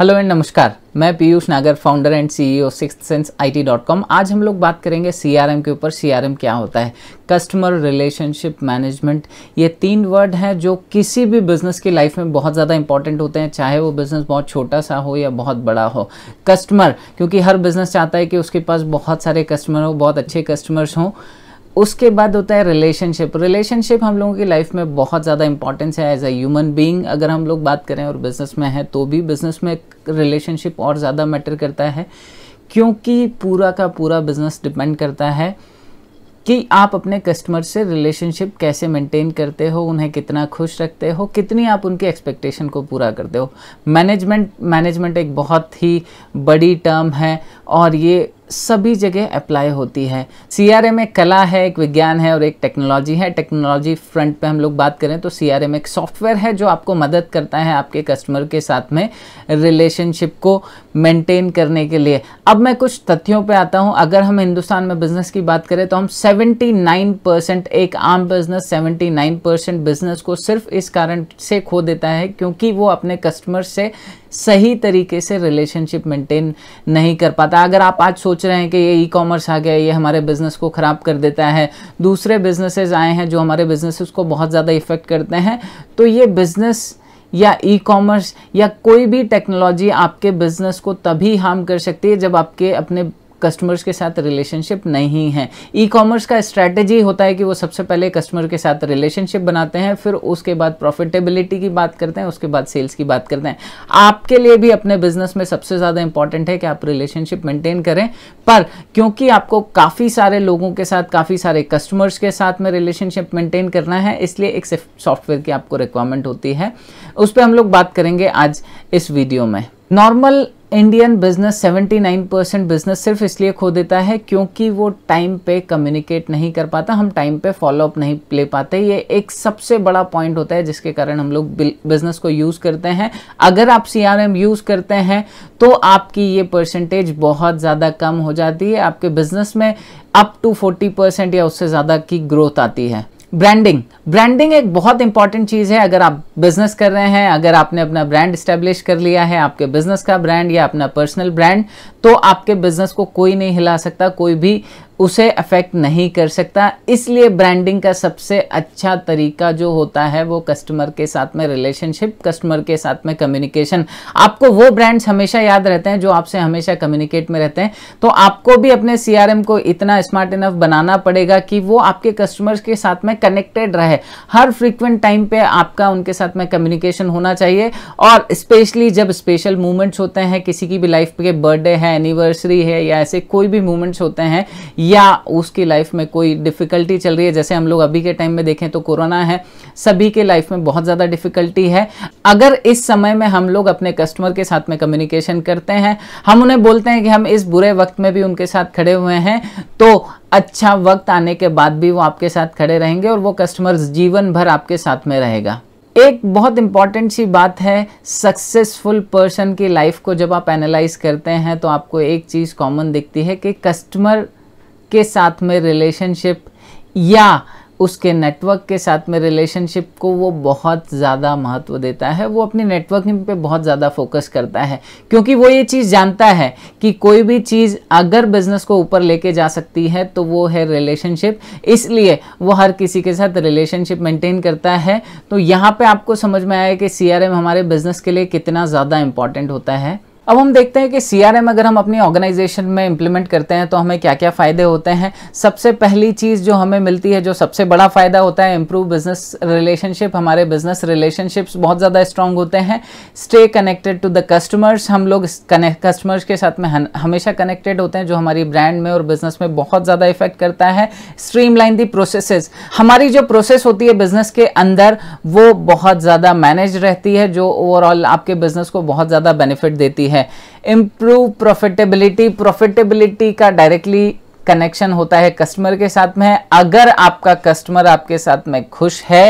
hello and नमस्कार मैं Piyush Nagar founder and CEO six sense AI आज हम लोग बात करेंगे सीआरएम के ऊपर सीआरएम क्या होता है कस्टमर रिलेशनशिप मैनेजमेंट ये तीन वर्ड हैं जो किसी भी बिज़नेस की लाइफ में बहुत ज़्यादा इंपॉर्टेंट होते हैं चाहे वो बिज़नेस बहुत छोटा सा हो या बहुत बड़ा हो कस्टमर क्योंकि हर बिज़नेस चाहता है कि उसके पास बहुत सारे कस्टमर हो बहुत अच्छे कस्टमर्स हों उसके बाद होता है रिलेशनशिप रिलेशनशिप हम लोगों की लाइफ में बहुत ज़्यादा इंपॉर्टेंस है एज अ ह्यूमन बीइंग अगर हम लोग बात करें और बिज़नेस में है तो भी बिज़नेस में रिलेशनशिप और ज़्यादा मैटर करता है क्योंकि पूरा का पूरा बिज़नेस डिपेंड करता है कि आप अपने कस्टमर से रिलेशनशिप कैसे मेंटेन करते हो उन्हें कितना खुश रखते हो कितनी आप उनकी एक्सपेक्टेशन को पूरा करते हो मैनेजमेंट मैनेजमेंट एक बहुत ही बड़ी टर्म है और ये सभी जगह अप्लाई होती है सी एक कला है एक विज्ञान है और एक टेक्नोलॉजी है टेक्नोलॉजी फ्रंट पे हम लोग बात करें तो सी एक सॉफ्टवेयर है जो आपको मदद करता है आपके कस्टमर के साथ में रिलेशनशिप को मेंटेन करने के लिए अब मैं कुछ तथ्यों पे आता हूँ अगर हम हिंदुस्तान में बिज़नेस की बात करें तो हम सेवेंटी परसेंट एक आम बिज़नेस सेवेंटी परसेंट बिज़नेस को सिर्फ इस कारण से खो देता है क्योंकि वो अपने कस्टमर से सही तरीके से रिलेशनशिप मेंटेन नहीं कर पाता अगर आप आज सोच रहे हैं कि ये ई कॉमर्स आ गया ये हमारे बिज़नेस को ख़राब कर देता है दूसरे बिजनेसेस आए हैं जो हमारे बिजनेसेस को बहुत ज़्यादा इफ़ेक्ट करते हैं तो ये बिज़नेस या ई कॉमर्स या कोई भी टेक्नोलॉजी आपके बिज़नेस को तभी हार्म कर सकती है जब आपके अपने कस्टमर्स के साथ रिलेशनशिप नहीं है ई कॉमर्स का स्ट्रैटेजी होता है कि वो सबसे पहले कस्टमर के साथ रिलेशनशिप बनाते हैं फिर उसके बाद प्रॉफिटेबिलिटी की बात करते हैं उसके बाद सेल्स की बात करते हैं आपके लिए भी अपने बिजनेस में सबसे ज़्यादा इंपॉर्टेंट है कि आप रिलेशनशिप मेंटेन करें पर क्योंकि आपको काफ़ी सारे लोगों के साथ काफ़ी सारे कस्टमर्स के साथ में रिलेशनशिप मेंटेन करना है इसलिए एक सॉफ्टवेयर की आपको रिक्वायरमेंट होती है उस पर हम लोग बात करेंगे आज इस वीडियो में normal Indian business 79 percent business सिर्फ इसलिए खो देता है क्योंकि वो टाइम पे कम्युनिकेट नहीं कर पाता हम टाइम पे फॉलोअप नहीं ले पाते ये एक सबसे बड़ा पॉइंट होता है जिसके कारण हम लोग बिजनेस को यूज़ करते हैं अगर आप सी यूज़ करते हैं तो आपकी ये परसेंटेज बहुत ज़्यादा कम हो जाती है आपके बिजनेस में अप टू फोर्टी परसेंट या उससे ज़्यादा की ग्रोथ आती है ब्रांडिंग ब्रांडिंग एक बहुत इंपॉर्टेंट चीज़ है अगर आप बिजनेस कर रहे हैं अगर आपने अपना ब्रांड इस्टेब्लिश कर लिया है आपके बिजनेस का ब्रांड या अपना पर्सनल ब्रांड तो आपके बिजनेस को कोई नहीं हिला सकता कोई भी उसे अफेक्ट नहीं कर सकता इसलिए ब्रांडिंग का सबसे अच्छा तरीका जो होता है वो कस्टमर के साथ में रिलेशनशिप कस्टमर के साथ में कम्युनिकेशन आपको वो ब्रांड्स हमेशा याद रहते हैं जो आपसे हमेशा कम्युनिकेट में रहते हैं तो आपको भी अपने सीआरएम को इतना स्मार्ट इनफ बनाना पड़ेगा कि वो आपके कस्टमर्स के साथ में कनेक्टेड रहे हर फ्रिक्वेंट टाइम पर आपका उनके साथ में कम्युनिकेशन होना चाहिए और स्पेशली जब स्पेशल मूवमेंट्स होते हैं किसी की भी लाइफ के बर्थडे है एनिवर्सरी है या ऐसे कोई भी मूवमेंट्स होते हैं या उसकी लाइफ में कोई डिफ़िकल्टी चल रही है जैसे हम लोग अभी के टाइम में देखें तो कोरोना है सभी के लाइफ में बहुत ज़्यादा डिफ़िकल्टी है अगर इस समय में हम लोग अपने कस्टमर के साथ में कम्युनिकेशन करते हैं हम उन्हें बोलते हैं कि हम इस बुरे वक्त में भी उनके साथ खड़े हुए हैं तो अच्छा वक्त आने के बाद भी वो आपके साथ खड़े रहेंगे और वो कस्टमर जीवन भर आपके साथ में रहेगा एक बहुत इंपॉर्टेंट सी बात है सक्सेसफुल पर्सन की लाइफ को जब आप एनालाइज करते हैं तो आपको एक चीज़ कॉमन दिखती है कि कस्टमर के साथ में रिलेशनशिप या उसके नेटवर्क के साथ में रिलेशनशिप को वो बहुत ज़्यादा महत्व देता है वो अपनी नेटवर्किंग पे बहुत ज़्यादा फोकस करता है क्योंकि वो ये चीज़ जानता है कि कोई भी चीज़ अगर बिज़नेस को ऊपर लेके जा सकती है तो वो है रिलेशनशिप इसलिए वो हर किसी के साथ रिलेशनशिप मेंटेन करता है तो यहाँ पर आपको समझ में आया कि सी हमारे बिज़नेस के लिए कितना ज़्यादा इंपॉर्टेंट होता है अब हम देखते हैं कि सी अगर हम अपनी ऑर्गेनाइजेशन में इम्प्लीमेंट करते हैं तो हमें क्या क्या फ़ायदे होते हैं सबसे पहली चीज़ जो हमें मिलती है जो सबसे बड़ा फ़ायदा होता है इम्प्रूव बिजनेस रिलेशनशिप हमारे बिजनेस रिलेशनशिप्स बहुत ज़्यादा स्ट्रांग होते हैं stay connected to the customers हम लोग कस्टमर्स के साथ में हमेशा कनेक्टेड होते हैं जो हमारी ब्रांड में और बिजनेस में बहुत ज़्यादा इफेक्ट करता है स्ट्रीम लाइन दी हमारी जो प्रोसेस होती है बिजनेस के अंदर वो बहुत ज़्यादा मैनेज रहती है जो ओवरऑल आपके बिजनेस को बहुत ज़्यादा बेनिफिट देती है है इम्प्रूव प्रॉफिटेबिलिटी प्रॉफिटेबिलिटी का डायरेक्टली कनेक्शन होता है कस्टमर के साथ में अगर आपका कस्टमर आपके साथ में खुश है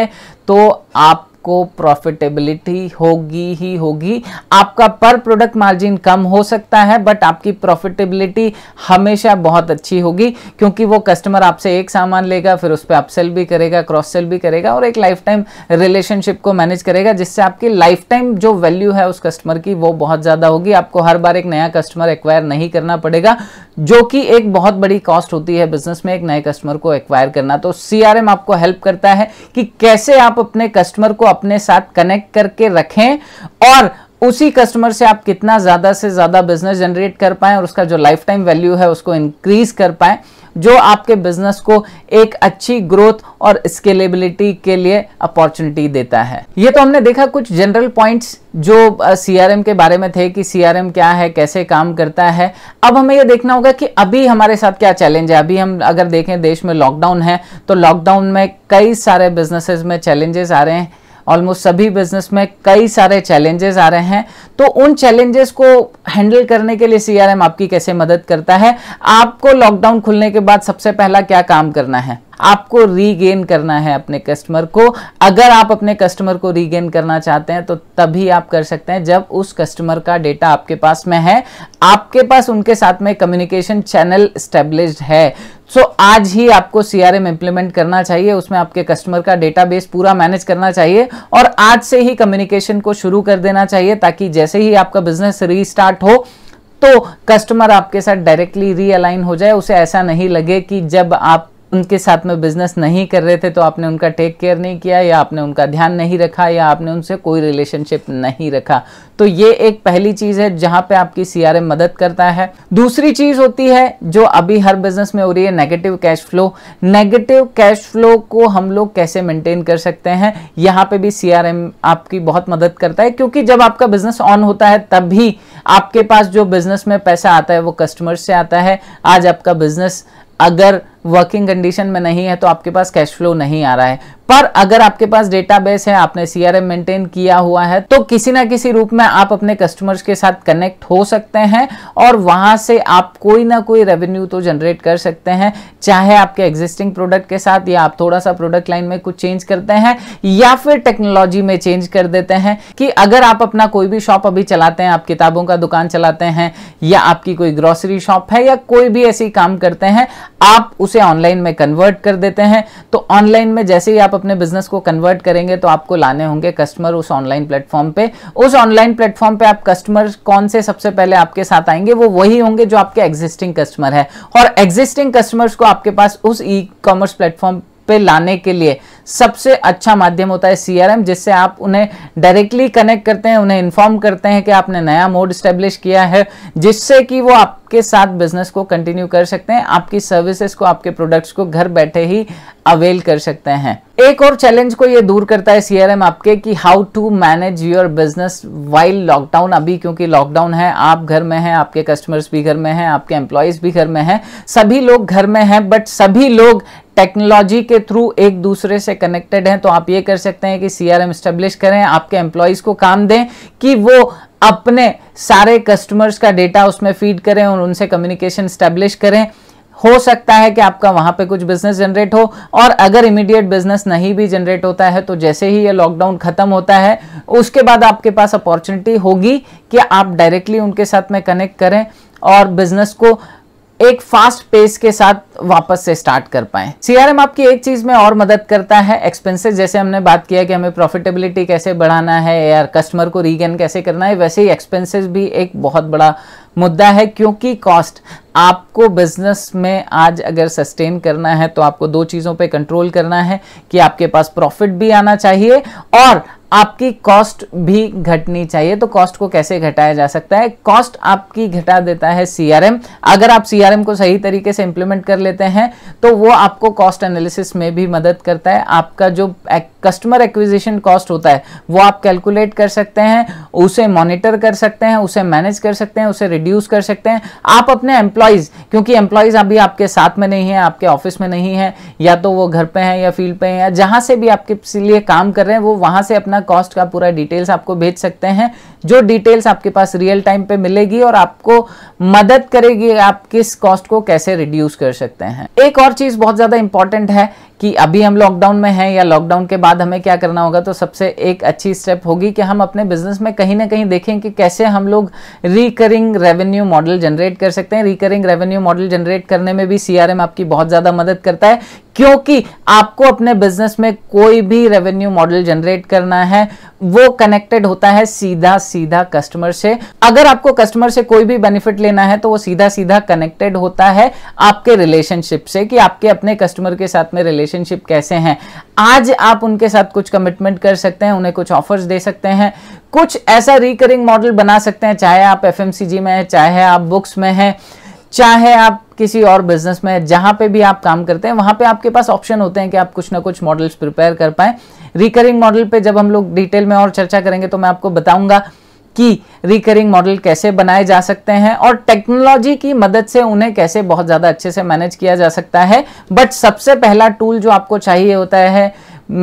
तो आप आपको प्रॉफिटेबिलिटी होगी ही होगी आपका पर प्रोडक्ट मार्जिन कम हो सकता है बट आपकी प्रॉफिटेबिलिटी हमेशा बहुत अच्छी होगी क्योंकि वो कस्टमर आपसे एक सामान लेगा फिर उस पर अपसेल भी करेगा क्रॉस सेल भी करेगा और एक लाइफ टाइम रिलेशनशिप को मैनेज करेगा जिससे आपकी लाइफ टाइम जो वैल्यू है उस कस्टमर की वो बहुत ज़्यादा होगी आपको हर बार एक नया कस्टमर एक्वायर नहीं करना पड़ेगा जो कि एक बहुत बड़ी कॉस्ट होती है बिजनेस में एक नए कस्टमर को एक्वायर करना तो सीआरएम आपको हेल्प करता है कि कैसे आप अपने कस्टमर को अपने साथ कनेक्ट करके रखें और उसी कस्टमर से आप कितना ज़्यादा से ज़्यादा बिजनेस जनरेट कर पाए और उसका जो लाइफ टाइम वैल्यू है उसको इंक्रीज कर पाए जो आपके बिजनेस को एक अच्छी ग्रोथ और स्केलेबिलिटी के लिए अपॉर्चुनिटी देता है ये तो हमने देखा कुछ जनरल पॉइंट्स जो सीआरएम के बारे में थे कि सीआरएम क्या है कैसे काम करता है अब हमें ये देखना होगा कि अभी हमारे साथ क्या चैलेंज है अभी हम अगर देखें देश में लॉकडाउन है तो लॉकडाउन में कई सारे बिजनेसेस में चैलेंजेस आ रहे हैं ऑलमोस्ट सभी बिजनेस में कई सारे चैलेंजेस आ रहे हैं तो उन चैलेंजेस को हैंडल करने के लिए सीआरएम आपकी कैसे मदद करता है आपको लॉकडाउन खुलने के बाद सबसे पहला क्या काम करना है आपको रीगेन करना है अपने कस्टमर को अगर आप अपने कस्टमर को रीगेन करना चाहते हैं तो तभी आप कर सकते हैं जब उस कस्टमर का डेटा आपके पास में है आपके पास उनके साथ में कम्युनिकेशन चैनल स्टेब्लिश है सो so, आज ही आपको सी आर एम इम्प्लीमेंट करना चाहिए उसमें आपके कस्टमर का डेटाबेस पूरा मैनेज करना चाहिए और आज से ही कम्युनिकेशन को शुरू कर देना चाहिए ताकि जैसे ही आपका बिजनेस रीस्टार्ट हो तो कस्टमर आपके साथ डायरेक्टली रीअलाइन हो जाए उसे ऐसा नहीं लगे कि जब आप उनके साथ में बिजनेस नहीं कर रहे थे तो आपने उनका टेक केयर नहीं किया या आपने उनका ध्यान नहीं रखा या आपने उनसे कोई रिलेशनशिप नहीं रखा तो ये एक पहली चीज़ है जहाँ पे आपकी सी मदद करता है दूसरी चीज़ होती है जो अभी हर बिजनेस में हो रही है negative cash flow negative cash flow को हम लोग कैसे मेंटेन कर सकते हैं यहाँ पे भी सी आपकी बहुत मदद करता है क्योंकि जब आपका बिजनेस ऑन होता है तब भी आपके पास जो बिजनेस में पैसा आता है वो कस्टमर से आता है आज आपका बिजनेस अगर वर्किंग कंडीशन में नहीं है तो आपके पास कैश फ्लो नहीं आ रहा है पर अगर आपके पास डेटाबेस है आपने सीआरएम मेंटेन किया हुआ है तो किसी ना किसी रूप में आप अपने कस्टमर्स के साथ कनेक्ट हो सकते हैं और वहां से आप कोई ना कोई रेवेन्यू तो जनरेट कर सकते हैं चाहे आपके एग्जिस्टिंग प्रोडक्ट के साथ या आप थोड़ा सा प्रोडक्ट लाइन में कुछ चेंज करते हैं या फिर टेक्नोलॉजी में चेंज कर देते हैं कि अगर आप अपना कोई भी शॉप अभी चलाते हैं आप किताबों का दुकान चलाते हैं या आपकी कोई ग्रोसरी शॉप है या कोई भी ऐसी काम करते हैं आप उसे ऑनलाइन में कन्वर्ट कर देते हैं तो ऑनलाइन में जैसे ही आप अपने बिजनेस को कन्वर्ट करेंगे तो आपको लाने होंगे कस्टमर उस ऑनलाइन प्लेटफॉर्म पे उस ऑनलाइन प्लेटफॉर्म पे आप कस्टमर कौन से सबसे पहले आपके साथ आएंगे वो वही होंगे जो आपके एग्जिस्टिंग कस्टमर है और एग्जिस्टिंग कस्टमर्स को आपके पास उस ई कॉमर्स प्लेटफॉर्म पे लाने के लिए सबसे अच्छा माध्यम होता है सीआरएम जिससे आप उन्हें डायरेक्टली कनेक्ट करते हैं उन्हें इन्फॉर्म करते हैं कि आपने नया मोड स्टेब्लिश किया है जिससे कि वो आपके साथ बिजनेस को कंटिन्यू कर सकते हैं आपकी सर्विसेज को आपके प्रोडक्ट्स को घर बैठे ही अवेल कर सकते हैं एक और चैलेंज को ये दूर करता है सीआरएम आपके कि how to manage your business while lockdown अभी क्योंकि लॉकडाउन है आप घर में हैं आपके कस्टमर्स भी घर में हैं आपके एम्प्लॉयज़ भी घर में हैं सभी लोग घर में हैं बट सभी लोग टेक्नोलॉजी के थ्रू एक दूसरे से कनेक्टेड हैं तो आप ये कर सकते हैं कि सी आर एम स्टेब्लिश करें आपके एम्प्लॉयज़ को काम दें कि वो अपने सारे कस्टमर्स का डेटा उसमें फीड करें और उनसे कम्युनिकेशन स्टेब्लिश करें हो सकता है कि आपका वहां पे कुछ बिजनेस जनरेट हो और अगर इमीडिएट बिजनेस नहीं भी जनरेट होता है तो जैसे ही ये लॉकडाउन ख़त्म होता है उसके बाद आपके पास अपॉर्चुनिटी होगी कि आप डायरेक्टली उनके साथ में कनेक्ट करें और बिजनेस को एक फास्ट पेस के साथ वापस से स्टार्ट कर पाए सीआरएम आपकी एक चीज में और मदद करता है एक्सपेंसेस जैसे हमने बात किया कि हमें प्रॉफिटेबिलिटी कैसे बढ़ाना है या कस्टमर को रीगेन कैसे करना है वैसे ही एक्सपेंसेस भी एक बहुत बड़ा मुद्दा है क्योंकि कॉस्ट आपको बिजनेस में आज अगर सस्टेन करना है तो आपको दो चीज़ों पे कंट्रोल करना है कि आपके पास प्रॉफिट भी आना चाहिए और आपकी कॉस्ट भी घटनी चाहिए तो कॉस्ट को कैसे घटाया जा सकता है कॉस्ट आपकी घटा देता है सीआरएम अगर आप सीआरएम को सही तरीके से इंप्लीमेंट कर लेते हैं तो वो आपको कॉस्ट एनालिसिस में भी मदद करता है आपका जो कस्टमर एक्विजिशन कॉस्ट होता है वो आप कैलकुलेट कर सकते हैं उसे मॉनिटर कर सकते हैं उसे मैनेज कर सकते हैं उसे रिड्यूस कर सकते हैं आप अपने एम्प्लॉयज़ क्योंकि एम्प्लॉयज़ अभी आपके साथ में नहीं है आपके ऑफिस में नहीं है या तो वो घर पर हैं या फील्ड पर हैं या जहां से भी आपके लिए काम कर रहे हैं वो वहां से अपना अपना कॉस्ट का पूरा डिटेल्स आपको भेज सकते हैं जो डिटेल्स आपके पास रियल टाइम पे मिलेगी और आपको मदद करेगी आप किस कॉस्ट को कैसे रिड्यूस कर सकते हैं एक और चीज़ बहुत ज़्यादा इंपॉर्टेंट है कि अभी हम लॉकडाउन में हैं या लॉकडाउन के बाद हमें क्या करना होगा तो सबसे एक अच्छी स्टेप होगी कि हम अपने बिजनेस में कहीं ना कहीं देखें कि कैसे हम लोग रिकरिंग रेवेन्यू मॉडल जनरेट कर सकते हैं रिकरिंग रेवेन्यू मॉडल जनरेट करने में भी सीआरएम आपकी बहुत ज़्यादा मदद करता है क्योंकि आपको अपने बिजनेस में कोई भी रेवेन्यू मॉडल जनरेट करना है वो कनेक्टेड होता है सीधा सीधा कस्टमर से अगर आपको कस्टमर से कोई भी बेनिफिट लेना है तो वो सीधा सीधा कनेक्टेड होता है आपके रिलेशनशिप से कि आपके अपने कस्टमर के साथ में रिलेशनशिप कैसे हैं आज आप उनके साथ कुछ कमिटमेंट कर सकते हैं उन्हें कुछ ऑफर्स दे सकते हैं कुछ ऐसा रिकरिंग मॉडल बना सकते हैं चाहे आप एफ में है चाहे आप बुक्स में हैं चाहे आप किसी और बिजनेस में जहां पे भी आप काम करते हैं वहां पे आपके पास ऑप्शन होते हैं कि आप कुछ ना कुछ मॉडल्स प्रिपेयर कर पाए रिकरिंग मॉडल पे जब हम लोग डिटेल में और चर्चा करेंगे तो मैं आपको बताऊंगा कि रिकरिंग मॉडल कैसे बनाए जा सकते हैं और टेक्नोलॉजी की मदद से उन्हें कैसे बहुत ज़्यादा अच्छे से मैनेज किया जा सकता है बट सबसे पहला टूल जो आपको चाहिए होता है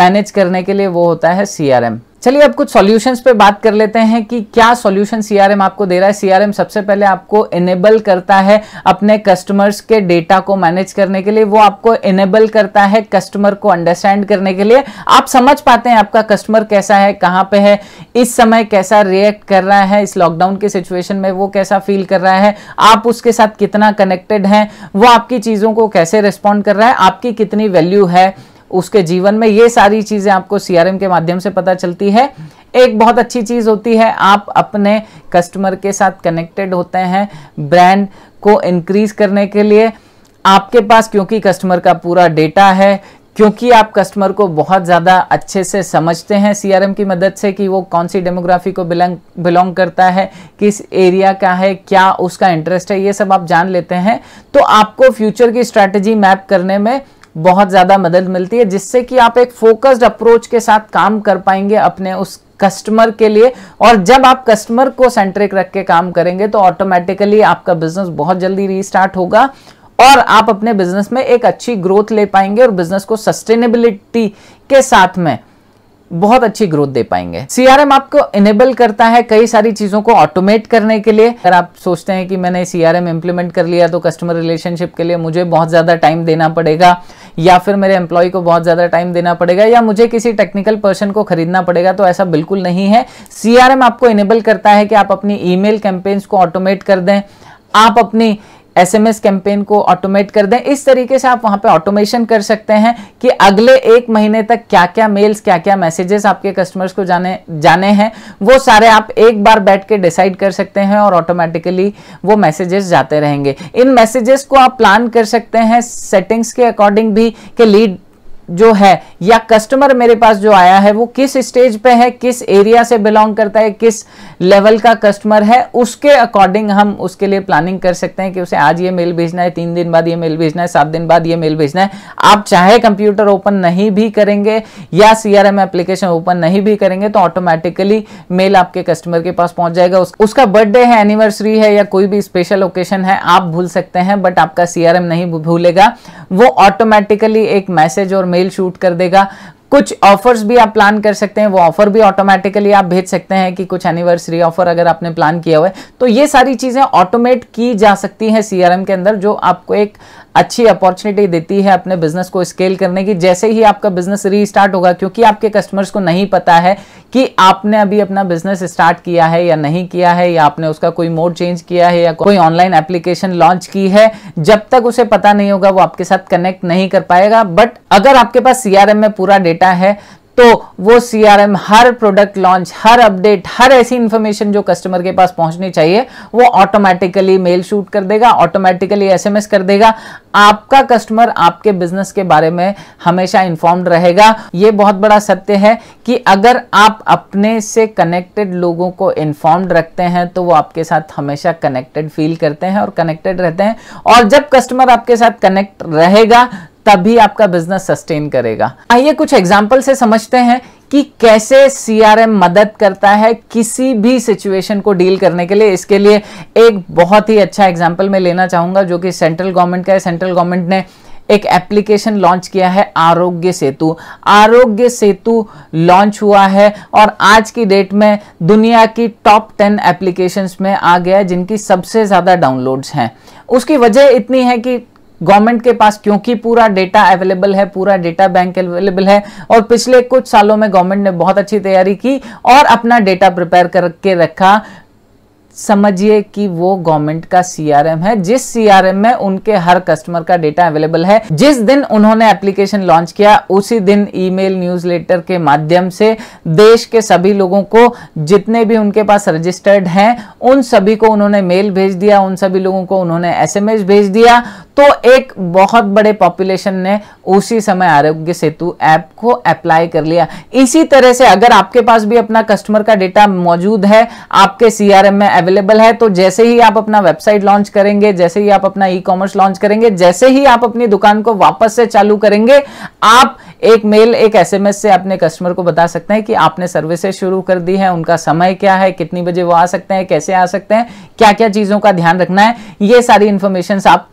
मैनेज करने के लिए वो होता है सीआरएम चलिए अब कुछ सॉल्यूशंस पे बात कर लेते हैं कि क्या सॉल्यूशन सीआरएम आपको दे रहा है सीआरएम सबसे पहले आपको इनेबल करता है अपने कस्टमर्स के डेटा को मैनेज करने के लिए वो आपको इनेबल करता है कस्टमर को अंडरस्टैंड करने के लिए आप समझ पाते हैं आपका कस्टमर कैसा है कहाँ पे है इस समय कैसा रिएक्ट कर रहा है इस लॉकडाउन के सिचुएशन में वो कैसा फील कर रहा है आप उसके साथ कितना कनेक्टेड हैं वो आपकी चीज़ों को कैसे रिस्पॉन्ड कर रहा है आपकी कितनी वैल्यू है उसके जीवन में ये सारी चीज़ें आपको सीआरएम के माध्यम से पता चलती है एक बहुत अच्छी चीज़ होती है आप अपने कस्टमर के साथ कनेक्टेड होते हैं ब्रांड को इनक्रीज करने के लिए आपके पास क्योंकि कस्टमर का पूरा डेटा है क्योंकि आप कस्टमर को बहुत ज़्यादा अच्छे से समझते हैं सीआरएम की मदद से कि वो कौन सी डेमोग्राफी को बिलोंग बिलोंग करता है किस एरिया का है क्या उसका इंटरेस्ट है ये सब आप जान लेते हैं तो आपको फ्यूचर की स्ट्रैटेजी मैप करने में बहुत ज़्यादा मदद मिलती है जिससे कि आप एक फोकस्ड अप्रोच के साथ काम कर पाएंगे अपने उस कस्टमर के लिए और जब आप कस्टमर को सेंट्रिक रख के काम करेंगे तो ऑटोमेटिकली आपका बिजनेस बहुत जल्दी रीस्टार्ट होगा और आप अपने बिजनेस में एक अच्छी ग्रोथ ले पाएंगे और बिजनेस को सस्टेनेबिलिटी के साथ में बहुत अच्छी ग्रोथ दे पाएंगे सीआरएम आपको इनेबल करता है कई सारी चीजों को ऑटोमेट करने के लिए अगर आप सोचते हैं कि मैंने सीआरएम इंप्लीमेंट कर लिया तो कस्टमर रिलेशनशिप के लिए मुझे बहुत ज्यादा टाइम देना पड़ेगा या फिर मेरे एम्प्लॉय को बहुत ज्यादा टाइम देना पड़ेगा या मुझे किसी टेक्निकल पर्सन को खरीदना पड़ेगा तो ऐसा बिल्कुल नहीं है सीआरएम आपको इनेबल करता है कि आप अपनी ईमेल कैंपेन्स को ऑटोमेट कर दें आप अपनी एसएमएस कैंपेन को ऑटोमेट कर दें इस तरीके से आप वहां पे ऑटोमेशन कर सकते हैं कि अगले एक महीने तक क्या क्या मेल्स क्या क्या मैसेजेस आपके कस्टमर्स को जाने जाने हैं वो सारे आप एक बार बैठ के डिसाइड कर सकते हैं और ऑटोमेटिकली वो मैसेजेस जाते रहेंगे इन मैसेजेस को आप प्लान कर सकते हैं सेटिंग्स के अकॉर्डिंग भी कि लीड जो है या कस्टमर मेरे पास जो आया है वो किस स्टेज पे है किस एरिया से बिलोंग करता है किस लेवल का कस्टमर है उसके अकॉर्डिंग हम उसके लिए प्लानिंग कर सकते हैं कि उसे आज ये मेल भेजना है तीन दिन बाद ये मेल भेजना है सात दिन बाद ये मेल भेजना है आप चाहे कंप्यूटर ओपन नहीं भी करेंगे या सी एप्लीकेशन ओपन नहीं भी करेंगे तो ऑटोमेटिकली मेल आपके कस्टमर के पास पहुंच जाएगा उस, उसका बर्थडे है एनिवर्सरी है या कोई भी स्पेशल ओकेशन है आप भूल सकते हैं बट आपका सीआरएम नहीं भूलेगा वो ऑटोमेटिकली एक मैसेज और मेल शूट कर देगा कुछ ऑफर्स भी आप प्लान कर सकते हैं वो ऑफर भी ऑटोमेटिकली आप भेज सकते हैं कि कुछ एनिवर्सरी ऑफर अगर आपने प्लान किया हुआ है तो ये सारी चीज़ें ऑटोमेट की जा सकती हैं सीआरएम के अंदर जो आपको एक अच्छी अपॉर्चुनिटी देती है अपने बिजनेस को स्केल करने की जैसे ही आपका बिजनेस रीस्टार्ट होगा क्योंकि आपके कस्टमर्स को नहीं पता है कि आपने अभी अपना बिजनेस स्टार्ट किया है या नहीं किया है या आपने उसका कोई मोड चेंज किया है या कोई ऑनलाइन एप्लीकेशन लॉन्च की है जब तक उसे पता नहीं होगा वो आपके साथ कनेक्ट नहीं कर पाएगा बट अगर आपके पास सीआरएम में पूरा डेटा है तो वो सीआरएम हर प्रोडक्ट लॉन्च हर अपडेट हर ऐसी इंफॉर्मेशन जो कस्टमर के पास पहुंचनी चाहिए वो ऑटोमेटिकली मेल शूट कर देगा ऑटोमेटिकली एसएमएस कर देगा आपका कस्टमर आपके बिजनेस के बारे में हमेशा इन्फॉर्म्ड रहेगा ये बहुत बड़ा सत्य है कि अगर आप अपने से कनेक्टेड लोगों को इन्फॉर्म्ड रखते हैं तो वो आपके साथ हमेशा कनेक्टेड फील करते हैं और कनेक्टेड रहते हैं और जब कस्टमर आपके साथ कनेक्ट रहेगा तभी आपका बिजनेस सस्टेन करेगा आइए कुछ एग्जाम्पल से समझते हैं कि कैसे सीआरएम मदद करता है किसी भी सिचुएशन को डील करने के लिए इसके लिए एक बहुत ही अच्छा एग्जाम्पल मैं लेना चाहूंगा जो कि सेंट्रल गवर्नमेंट का है सेंट्रल गवर्नमेंट ने एक एप्लीकेशन लॉन्च किया है आरोग्य सेतु आरोग्य सेतु लॉन्च हुआ है और आज की डेट में दुनिया की टॉप टेन एप्लीकेशंस में आ गया है जिनकी सबसे ज़्यादा डाउनलोड्स हैं उसकी वजह इतनी है कि गवर्नमेंट के पास क्योंकि पूरा डेटा अवेलेबल है पूरा डेटा बैंक अवेलेबल है और पिछले कुछ सालों में गवर्नमेंट ने बहुत अच्छी तैयारी की और अपना डेटा प्रिपेयर करके रखा समझिए कि वो गवर्नमेंट का सीआरएम है जिस सीआरएम में उनके हर कस्टमर का डेटा अवेलेबल है जिस दिन उन्होंने एप्लीकेशन लॉन्च किया उसी दिन ईमेल न्यूज़लेटर के माध्यम से देश के सभी लोगों को जितने भी उनके पास रजिस्टर्ड हैं उन सभी को उन्होंने मेल भेज दिया उन सभी लोगों को उन्होंने एस भेज दिया तो एक बहुत बड़े पॉपुलेशन ने उसी समय आरोग्य सेतु ऐप को अप्लाई कर लिया इसी तरह से अगर आपके पास भी अपना कस्टमर का डेटा मौजूद है आपके सीआरएम में अवेलेबल है तो जैसे ही आप अपना वेबसाइट लॉन्च करेंगे जैसे ही आप अपना ई कॉमर्स लॉन्च करेंगे जैसे ही आप अपनी दुकान को वापस से चालू करेंगे आप एक मेल एक एसएमएस से अपने कस्टमर को बता सकते हैं कि आपने सर्विसेज शुरू कर दी है उनका समय क्या है कितनी बजे वो आ सकते हैं कैसे आ सकते हैं क्या क्या चीज़ों का ध्यान रखना है ये सारी इंफॉर्मेशन आप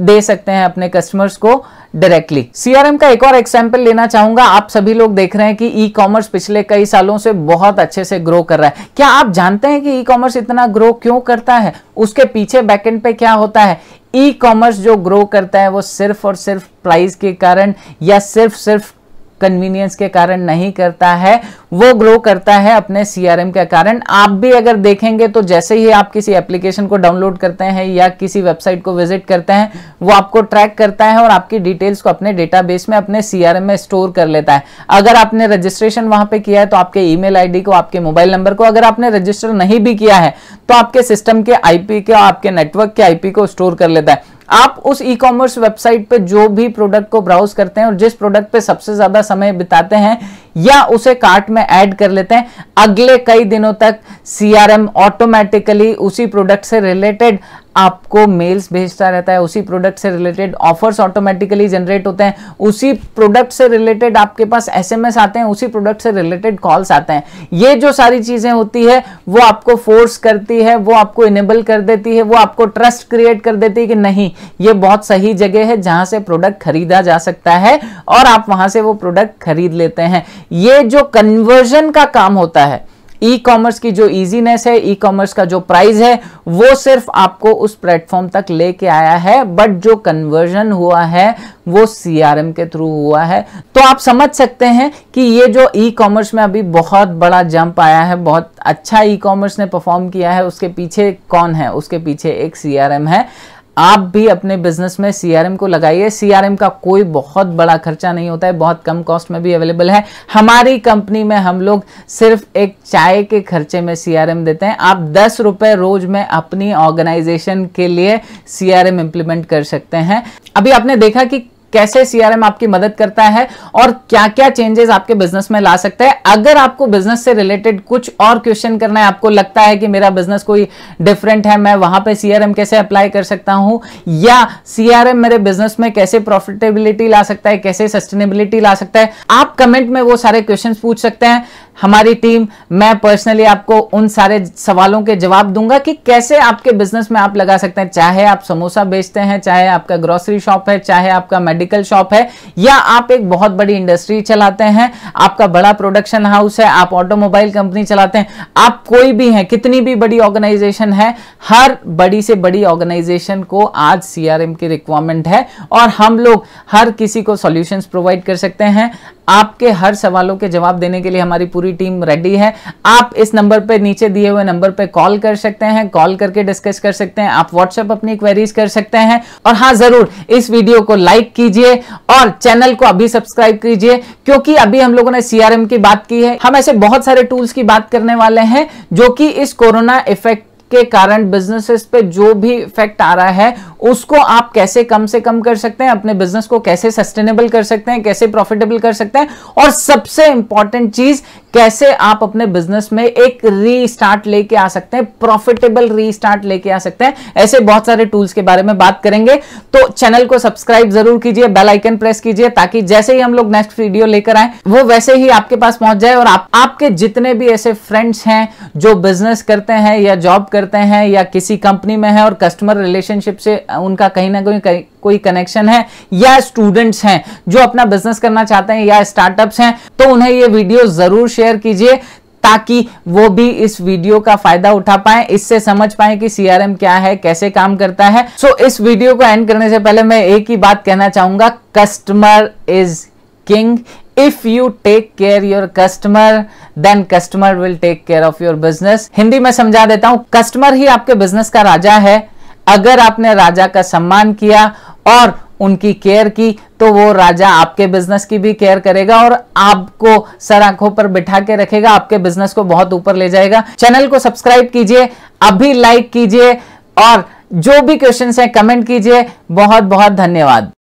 दे सकते हैं अपने कस्टमर्स को डायरेक्टली सीआरएम का एक और एग्जाम्पल लेना चाहूंगा आप सभी लोग देख रहे हैं कि ई कॉमर्स पिछले कई सालों से बहुत अच्छे से ग्रो कर रहा है क्या आप जानते हैं कि ई कॉमर्स इतना ग्रो क्यों करता है उसके पीछे बैकेंड पे क्या होता है ई कॉमर्स जो ग्रो करता है वो सिर्फ और सिर्फ प्राइस के कारण या सिर्फ सिर्फ कन्वीनियंस के कारण नहीं करता है वो ग्रो करता है अपने सीआरएम के कारण आप भी अगर देखेंगे तो जैसे ही आप किसी एप्लीकेशन को डाउनलोड करते हैं या किसी वेबसाइट को विजिट करते हैं वो आपको ट्रैक करता है और आपकी डिटेल्स को अपने डेटाबेस में अपने सीआरएम में स्टोर कर लेता है अगर आपने रजिस्ट्रेशन वहां पर किया है तो आपके ई आईडी को आपके मोबाइल नंबर को अगर आपने रजिस्टर नहीं भी किया है तो आपके सिस्टम के आईपी के आपके नेटवर्क के आईपी को स्टोर कर लेता है आप उस ई कॉमर्स वेबसाइट पे जो भी प्रोडक्ट को ब्राउज करते हैं और जिस प्रोडक्ट पे सबसे ज्यादा समय बिताते हैं या उसे कार्ट में में ऐड कर लेते हैं अगले कई दिनों तक सीआरएम ऑटोमेटिकली उसी प्रोडक्ट से रिलेटेड आपको मेल्स भेजता रहता है उसी प्रोडक्ट से रिलेटेड ऑफर्स ऑटोमेटिकली जनरेट होते हैं उसी प्रोडक्ट से रिलेटेड आपके पास एसएमएस आते हैं उसी प्रोडक्ट से रिलेटेड कॉल्स आते हैं ये जो सारी चीज़ें होती है वो आपको फोर्स करती है वो आपको इनेबल कर देती है वो आपको ट्रस्ट क्रिएट कर देती है कि नहीं ये बहुत सही जगह है जहाँ से प्रोडक्ट खरीदा जा सकता है और आप वहाँ से वो प्रोडक्ट खरीद लेते हैं ये जो कन्वर्जन का काम होता है ई कॉमर्स की जो इजीनेस है ई कॉमर्स का जो प्राइस है वो सिर्फ आपको उस प्लेटफॉर्म तक लेके आया है बट जो कन्वर्जन हुआ है वो सीआरएम के थ्रू हुआ है तो आप समझ सकते हैं कि ये जो ई कॉमर्स में अभी बहुत बड़ा जंप आया है बहुत अच्छा ई कॉमर्स ने परफॉर्म किया है उसके पीछे कौन है उसके पीछे एक सीआरएम है आप भी अपने बिजनेस में सीआरएम को लगाइए सीआरएम का कोई बहुत बड़ा खर्चा नहीं होता है बहुत कम कॉस्ट में भी अवेलेबल है हमारी कंपनी में हम लोग सिर्फ एक चाय के खर्चे में सीआरएम देते हैं आप दस रुपए रोज में अपनी ऑर्गेनाइजेशन के लिए सीआरएम इंप्लीमेंट कर सकते हैं अभी आपने देखा कि कैसे सीआरएम आपकी मदद करता है और क्या क्या चेंजेस आपके बिजनेस में ला सकता है अगर आपको बिजनेस से रिलेटेड कुछ और क्वेश्चन करना है आपको लगता है कि मेरा बिजनेस कोई डिफरेंट है मैं वहां पे सीआरएम कैसे अप्लाई कर सकता हूं या सीआरएम मेरे बिजनेस में कैसे प्रॉफिटेबिलिटी ला सकता है कैसे सस्टेनेबिलिटी ला सकता है आप कमेंट में वो सारे क्वेश्चन पूछ सकते हैं हमारी टीम मैं पर्सनली आपको उन सारे सवालों के जवाब दूंगा कि कैसे आपके बिजनेस में आप लगा सकते हैं चाहे आप समोसा बेचते हैं चाहे आपका ग्रोसरी शॉप है चाहे आपका मेडिकल शॉप है या आप एक बहुत बड़ी इंडस्ट्री चलाते हैं आपका बड़ा प्रोडक्शन हाउस है आप ऑटोमोबाइल कंपनी चलाते हैं आप कोई भी हैं कितनी भी बड़ी ऑर्गेनाइजेशन है हर बड़ी से बड़ी ऑर्गेनाइजेशन को आज सीआरएम की रिक्वायरमेंट है और हम लोग हर किसी को सोल्यूशन प्रोवाइड कर सकते हैं आपके हर सवालों के जवाब देने के लिए हमारी पूरी टीम रेडी है आप इस नंबर पर नीचे दिए हुए नंबर पर कॉल कर सकते हैं कॉल करके डिस्कस कर सकते हैं आप व्हाट्सएप अपनी क्वेरीज कर सकते हैं और हाँ जरूर इस वीडियो को लाइक कीजिए और चैनल को अभी सब्सक्राइब कीजिए क्योंकि अभी हम लोगों ने सीआरएम की बात की है हम ऐसे बहुत सारे टूल्स की बात करने वाले हैं जो कि इस कोरोना इफेक्ट के कारण बिजनेसेस पे जो भी इफेक्ट आ रहा है उसको आप कैसे कम से कम कर सकते हैं अपने बिजनेस को कैसे सस्टेनेबल कर सकते हैं कैसे प्रॉफिटेबल कर सकते हैं और सबसे इंपॉर्टेंट चीज कैसे आप अपने बिजनेस में एक रीस्टार्ट लेके आ सकते हैं प्रॉफिटेबल रीस्टार्ट लेके आ सकते हैं ऐसे बहुत सारे टूल्स के बारे में बात करेंगे तो चैनल को सब्सक्राइब जरूर कीजिए बेल आइकन प्रेस कीजिए ताकि जैसे ही हम लोग नेक्स्ट वीडियो लेकर आए वो वैसे ही आपके पास पहुंच जाए और आप, आपके जितने भी ऐसे फ्रेंड्स हैं जो बिजनेस करते हैं या जॉब करते हैं या किसी कंपनी में है और कस्टमर रिलेशनशिप से उनका कहीं ना कहीं कोई कनेक्शन है या स्टूडेंट्स हैं जो अपना बिजनेस करना चाहते हैं या स्टार्टअप्स हैं तो उन्हें ये वीडियो ज़रूर शेयर कीजिए ताकि वो भी इस वीडियो का फायदा उठा पाए इससे समझ पाए कि सीआरएम क्या है कैसे काम करता है सो so, इस वीडियो को एंड करने से पहले मैं एक ही बात कहना चाहूंगा customer is king if you take care your customer then customer will take care of your business Hindi में समझा देता हूं कस्टमर ही आपके बिजनेस का राजा है अगर आपने राजा का सम्मान किया और उनकी केयर की तो वो राजा आपके बिजनेस की भी केयर करेगा और आपको सर आंखों पर बिठा के रखेगा आपके बिजनेस को बहुत ऊपर ले जाएगा चैनल को सब्सक्राइब कीजिए अभी लाइक कीजिए और जो भी क्वेश्चन है कमेंट कीजिए बहुत बहुत धन्यवाद